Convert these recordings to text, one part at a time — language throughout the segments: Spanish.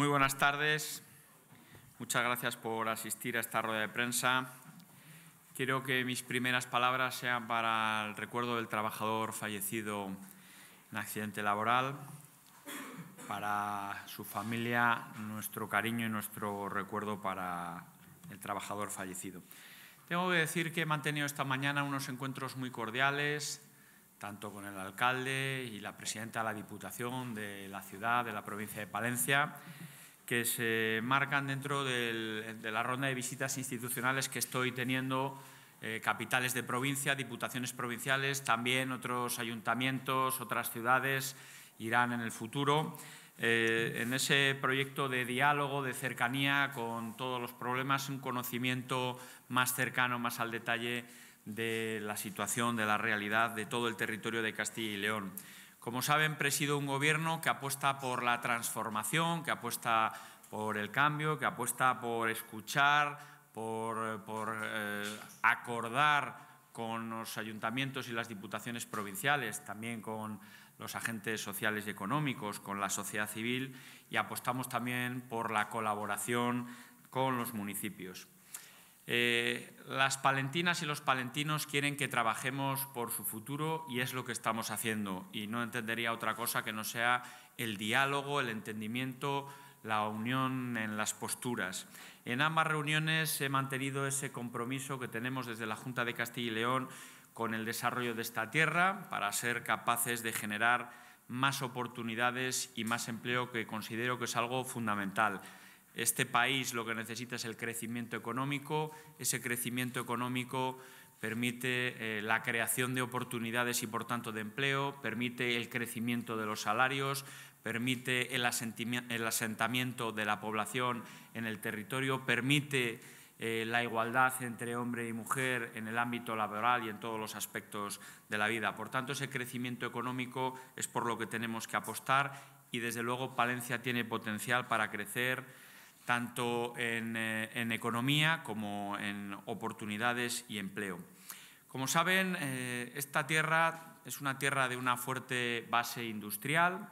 Muy buenas tardes. Muchas gracias por asistir a esta rueda de prensa. Quiero que mis primeras palabras sean para el recuerdo del trabajador fallecido en accidente laboral, para su familia, nuestro cariño y nuestro recuerdo para el trabajador fallecido. Tengo que decir que he mantenido esta mañana unos encuentros muy cordiales, tanto con el alcalde y la presidenta de la Diputación de la ciudad, de la provincia de Palencia, que se marcan dentro de la ronda de visitas institucionales que estoy teniendo eh, capitales de provincia, diputaciones provinciales, también otros ayuntamientos, otras ciudades irán en el futuro. Eh, en ese proyecto de diálogo, de cercanía con todos los problemas, un conocimiento más cercano, más al detalle de la situación, de la realidad de todo el territorio de Castilla y León. Como saben, presido un gobierno que apuesta por la transformación, que apuesta por el cambio, que apuesta por escuchar, por, eh, acordar con los ayuntamientos y las diputaciones provinciales, también con los agentes sociales y económicos, con la sociedad civil y apostamos también por la colaboración con los municipios. Eh, las palentinas y los palentinos quieren que trabajemos por su futuro y es lo que estamos haciendo. Y no entendería otra cosa que no sea el diálogo, el entendimiento, la unión en las posturas. En ambas reuniones he mantenido ese compromiso que tenemos desde la Junta de Castilla y León con el desarrollo de esta tierra para ser capaces de generar más oportunidades y más empleo que considero que es algo fundamental. Este país lo que necesita es el crecimiento económico. Ese crecimiento económico permite eh, la creación de oportunidades y, por tanto, de empleo, permite el crecimiento de los salarios, permite el, asentamiento de la población en el territorio, permite eh, la igualdad entre hombre y mujer en el ámbito laboral y en todos los aspectos de la vida. Por tanto, ese crecimiento económico es por lo que tenemos que apostar y, desde luego, Palencia tiene potencial para crecer tanto eh, en, economía como en oportunidades y empleo. Como saben, eh, esta tierra es una tierra de una fuerte base industrial,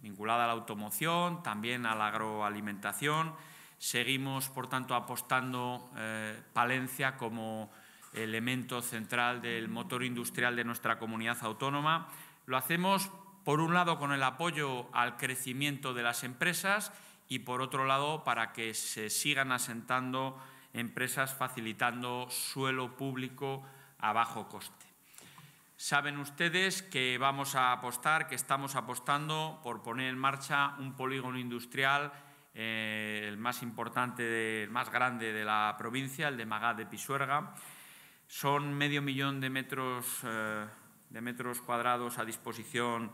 vinculada a la automoción, también a la agroalimentación. Seguimos, por tanto, apostando eh, Palencia como elemento central del motor industrial de nuestra comunidad autónoma. Lo hacemos, por un lado, con el apoyo al crecimiento de las empresas y por otro lado para que se sigan asentando empresas facilitando suelo público a bajo coste. Saben ustedes que vamos a apostar, que estamos apostando por poner en marcha un polígono industrial, eh, el más importante, el más grande de la provincia, el de Magad de Pisuerga. Son medio millón de metros, eh, de metros cuadrados a disposición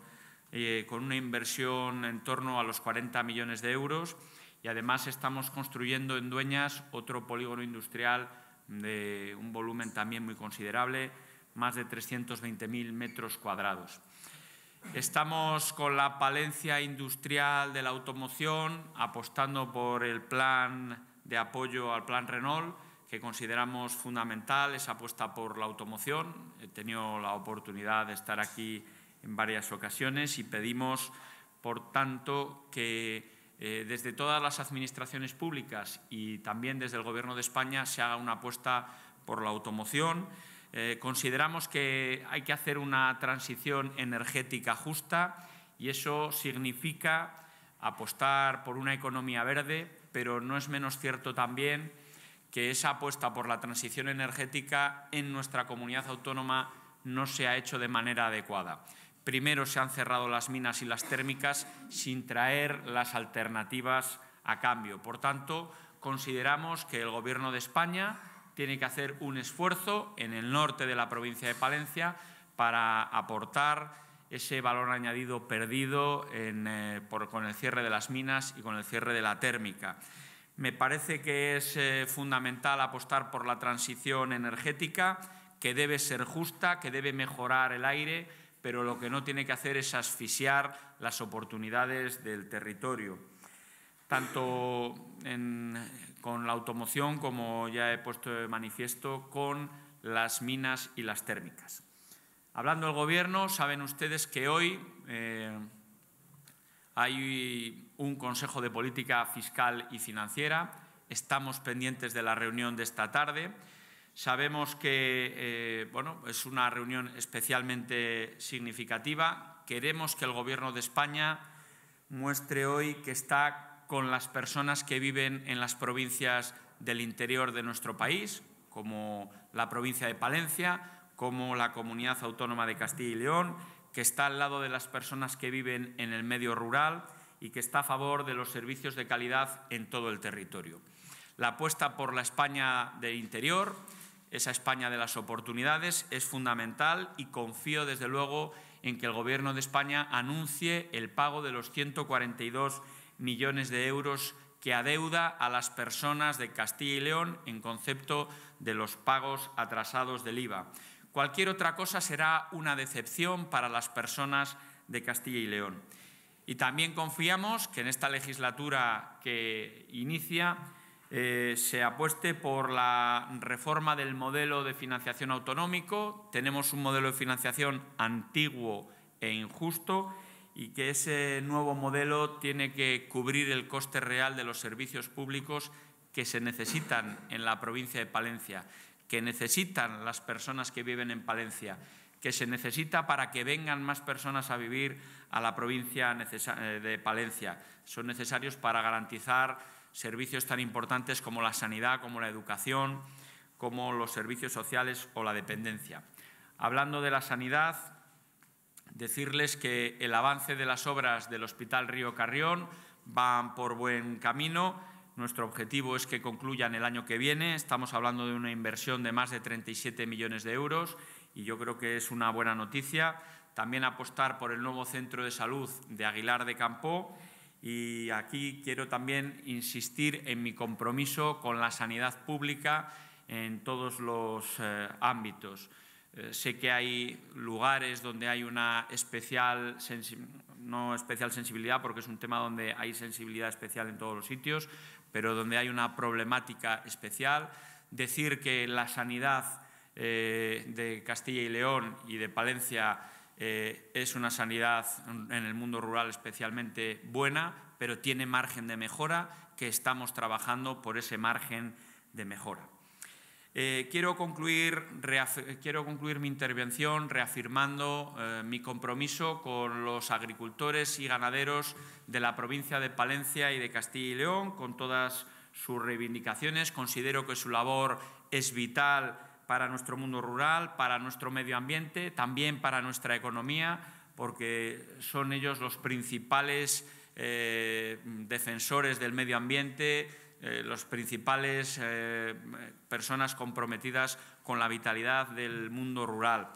eh, con una inversión en torno a los 40 millones de euros y además estamos construyendo en Dueñas otro polígono industrial de un volumen también muy considerable, más de 320.000 metros cuadrados. Estamos con la palencia industrial de la automoción, apostando por el plan de apoyo al plan Renault, que consideramos fundamental, esa apuesta por la automoción. He tenido la oportunidad de estar aquí en varias ocasiones y pedimos, por tanto, que eh, desde todas las administraciones públicas y también desde el Gobierno de España se haga una apuesta por la automoción. Eh, consideramos que hay que hacer una transición energética justa y eso significa apostar por una economía verde, pero no es menos cierto también que esa apuesta por la transición energética en nuestra comunidad autónoma no se ha hecho de manera adecuada primero se han cerrado las minas y las térmicas sin traer las alternativas a cambio. Por tanto, consideramos que el Gobierno de España tiene que hacer un esfuerzo en el norte de la provincia de Palencia para aportar ese valor añadido perdido eh, con el cierre de las minas y con el cierre de la térmica. Me parece que es eh, fundamental apostar por la transición energética, que debe ser justa, que debe mejorar el aire, pero lo que no tiene que hacer es asfixiar las oportunidades del territorio. Tanto en, con la automoción, como ya he puesto de manifiesto, con las minas y las térmicas. Hablando del Gobierno, saben ustedes que hoy eh, hay un Consejo de Política Fiscal y Financiera. Estamos pendientes de la reunión de esta tarde Sabemos que eh, bueno, es una reunión especialmente significativa. Queremos que el Gobierno de España muestre hoy que está con las personas que viven en las provincias del interior de nuestro país, como la provincia de Palencia, como la comunidad autónoma de Castilla y León, que está al lado de las personas que viven en el medio rural y que está a favor de los servicios de calidad en todo el territorio. La apuesta por la España del interior esa España de las oportunidades es fundamental y confío, desde luego, en que el Gobierno de España anuncie el pago de los 142 millones de euros que adeuda a las personas de Castilla y León en concepto de los pagos atrasados del IVA. Cualquier otra cosa será una decepción para las personas de Castilla y León. Y también confiamos que en esta legislatura que inicia eh, se apueste por la reforma del modelo de financiación autonómico. Tenemos un modelo de financiación antiguo e injusto y que ese nuevo modelo tiene que cubrir el coste real de los servicios públicos que se necesitan en la provincia de Palencia, que necesitan las personas que viven en Palencia, que se necesita para que vengan más personas a vivir a la provincia eh, de Palencia. Son necesarios para garantizar servicios tan importantes como la sanidad, como la educación, como los servicios sociales o la dependencia. Hablando de la sanidad, decirles que el avance de las obras del Hospital Río Carrión va por buen camino. Nuestro objetivo es que concluyan el año que viene. Estamos hablando de una inversión de más de 37 millones de euros y yo creo que es una buena noticia. También apostar por el nuevo centro de salud de Aguilar de Campo y aquí quiero también insistir en mi compromiso con la sanidad pública en todos los eh, ámbitos. Eh, sé que hay lugares donde hay una especial, no especial sensibilidad, porque es un tema donde hay sensibilidad especial en todos los sitios, pero donde hay una problemática especial. Decir que la sanidad eh, de Castilla y León y de Palencia eh, es una sanidad en el mundo rural especialmente buena, pero tiene margen de mejora que estamos trabajando por ese margen de mejora. Eh, quiero, concluir, mi intervención reafirmando eh, mi compromiso con los agricultores y ganaderos de la provincia de Palencia y de Castilla y León, con todas sus reivindicaciones. Considero que su labor es vital para nuestro mundo rural, para nuestro medio ambiente, también para nuestra economía, porque son ellos los principales eh, defensores del medio ambiente, eh, los principales eh, personas comprometidas con la vitalidad del mundo rural.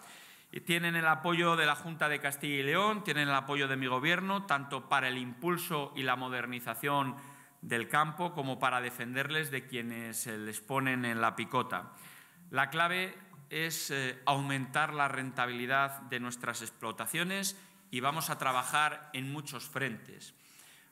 Y tienen el apoyo de la Junta de Castilla y León, tienen el apoyo de mi Gobierno, tanto para el impulso y la modernización del campo como para defenderles de quienes les ponen en la picota. La clave es eh, aumentar la rentabilidad de nuestras explotaciones y vamos a trabajar en muchos frentes.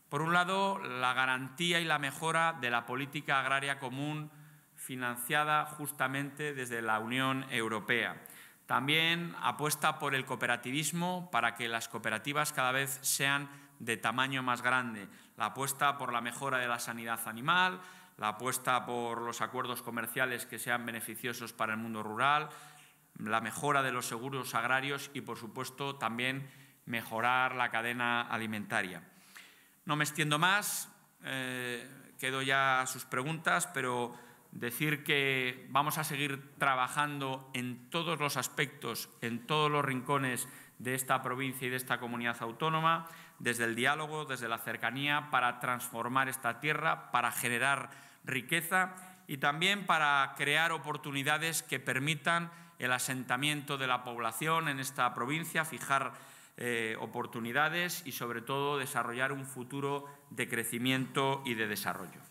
Por un lado, la garantía y la mejora de la política agraria común financiada justamente desde la Unión Europea. También apuesta por el cooperativismo para que las cooperativas cada vez sean de tamaño más grande. La apuesta por la mejora de la sanidad animal, la apuesta por los acuerdos comerciales que sean beneficiosos para el mundo rural, la mejora de los seguros agrarios y, por supuesto, también mejorar la cadena alimentaria. No me extiendo más, eh, quedo ya a sus preguntas, pero decir que vamos a seguir trabajando en todos los aspectos, en todos los rincones de esta provincia y de esta comunidad autónoma, desde el diálogo, desde la cercanía, para transformar esta tierra, para generar riqueza y también para crear oportunidades que permitan el asentamiento de la población en esta provincia, fijar eh, oportunidades y sobre todo desarrollar un futuro de crecimiento y de desarrollo.